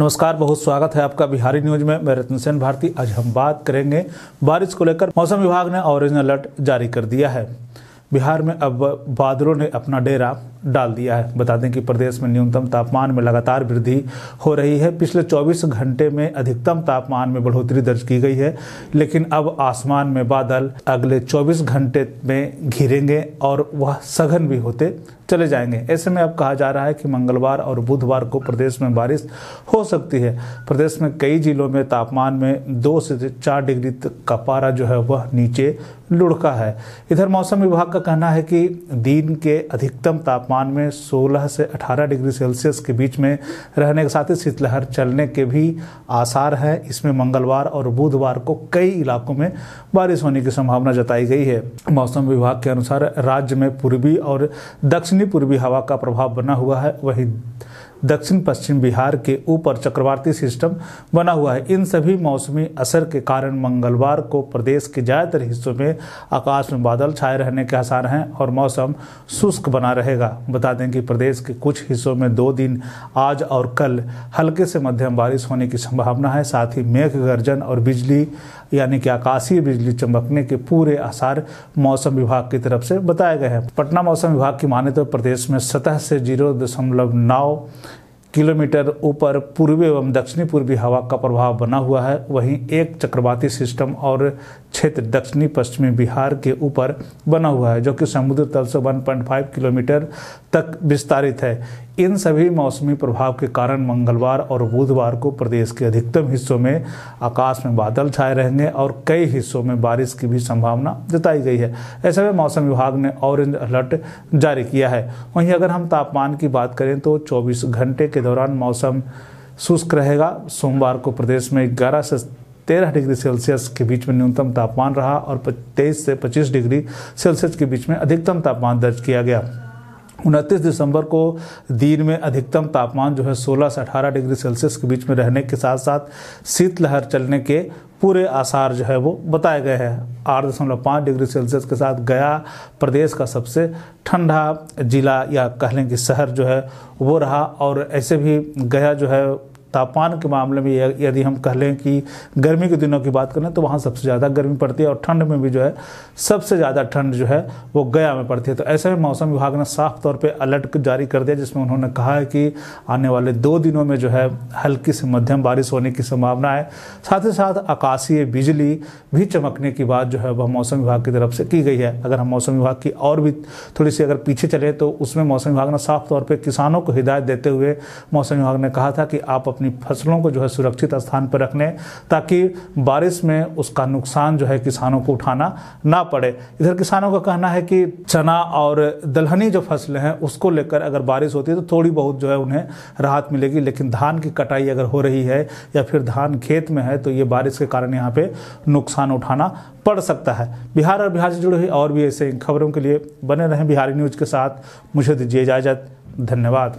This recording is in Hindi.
नमस्कार बहुत स्वागत है आपका बिहारी न्यूज में मैं रतन सेन भारती आज हम बात करेंगे बारिश को लेकर मौसम विभाग ने ऑरेंज अलर्ट जारी कर दिया है बिहार में अब बादलों ने अपना डेरा डाल दिया है बता दें कि प्रदेश में न्यूनतम तापमान में लगातार वृद्धि हो रही है पिछले 24 घंटे में अधिकतम तापमान में बढ़ोतरी दर्ज की गई है लेकिन अब आसमान में बादल अगले 24 घंटे में घिरेंगे और वह सघन भी होते चले जाएंगे ऐसे में अब कहा जा रहा है कि मंगलवार और बुधवार को प्रदेश में बारिश हो सकती है प्रदेश में कई जिलों में तापमान में दो से चार डिग्री तक का पारा जो है वह नीचे लुढ़का है इधर मौसम विभाग का कहना है कि दिन के अधिकतम तापमान तापमान में 16 से 18 डिग्री सेल्सियस के बीच में रहने के साथ ही शीतलहर चलने के भी आसार हैं इसमें मंगलवार और बुधवार को कई इलाकों में बारिश होने की संभावना जताई गई है मौसम विभाग के अनुसार राज्य में पूर्वी और दक्षिणी पूर्वी हवा का प्रभाव बना हुआ है वहीं दक्षिण पश्चिम बिहार के ऊपर चक्रवाती सिस्टम बना हुआ है इन सभी मौसमी असर के कारण मंगलवार को प्रदेश के ज़्यादातर हिस्सों में आकाश में बादल छाए रहने के आसार हैं और मौसम शुष्क बना रहेगा बता दें कि प्रदेश के कुछ हिस्सों में दो दिन आज और कल हल्के से मध्यम बारिश होने की संभावना है साथ ही मेघ गर्जन और बिजली यानी कि आकाशीय बिजली चमकने के पूरे आसार मौसम विभाग की तरफ से बताए गए हैं पटना मौसम विभाग की माने तो प्रदेश में सतह से जीरो दशमलव नौ किलोमीटर ऊपर पूर्वी एवं दक्षिणी पूर्वी हवा का प्रभाव बना हुआ है वहीं एक चक्रवाती सिस्टम और क्षेत्र दक्षिणी पश्चिमी बिहार के ऊपर बना हुआ है जो कि समुद्र तल से 1.5 किलोमीटर तक विस्तारित है इन सभी मौसमी प्रभाव के कारण मंगलवार और बुधवार को प्रदेश के अधिकतम हिस्सों में आकाश में बादल छाए रहेंगे और कई हिस्सों में बारिश की भी संभावना जताई गई है ऐसे में मौसम विभाग ने ऑरेंज अलर्ट जारी किया है वहीं अगर हम तापमान की बात करें तो चौबीस घंटे के दौरान मौसम शुष्क रहेगा सोमवार को प्रदेश में ग्यारह से तेरह डिग्री सेल्सियस के बीच में न्यूनतम तापमान रहा और तेईस से पच्चीस डिग्री सेल्सियस के बीच में अधिकतम तापमान दर्ज किया गया उनतीस दिसंबर को दिन में अधिकतम तापमान जो है 16 से 18 डिग्री सेल्सियस के बीच में रहने के साथ साथ शीतलहर चलने के पूरे आसार जो है वो बताए गए हैं आठ दशमलव पाँच डिग्री सेल्सियस के साथ गया प्रदेश का सबसे ठंडा जिला या कह लें कि शहर जो है वो रहा और ऐसे भी गया जो है तापमान के मामले में यदि हम कह लें कि गर्मी के दिनों की बात करें तो वहाँ सबसे ज़्यादा गर्मी पड़ती है और ठंड में भी जो है सबसे ज़्यादा ठंड जो है वो गया में पड़ती है तो ऐसे में मौसम विभाग ने साफ तौर पर अलर्ट जारी कर दिया जिसमें उन्होंने कहा है कि आने वाले दो दिनों में जो है हल्की से मध्यम बारिश होने की संभावना है साथ ही साथ आकाशीय बिजली भी चमकने की बात जो है वह मौसम विभाग की तरफ से की गई है अगर हम मौसम विभाग की और भी थोड़ी सी अगर पीछे चले तो उसमें मौसम विभाग ने साफ तौर पर किसानों को हिदायत देते हुए मौसम विभाग ने कहा था कि आप अपनी फसलों को जो है सुरक्षित स्थान पर रखने ताकि बारिश में उसका नुकसान जो है किसानों को उठाना ना पड़े इधर किसानों का कहना है कि चना और दलहनी जो फसलें हैं उसको लेकर अगर बारिश होती है तो थोड़ी बहुत जो है उन्हें राहत मिलेगी लेकिन धान की कटाई अगर हो रही है या फिर धान खेत में है तो ये बारिश के कारण यहाँ पे नुकसान उठाना पड़ सकता है बिहार और बिहार से जुड़ी हुई और भी ऐसे खबरों के लिए बने रहें बिहारी न्यूज़ के साथ मुझे दीजिए इजाज़त धन्यवाद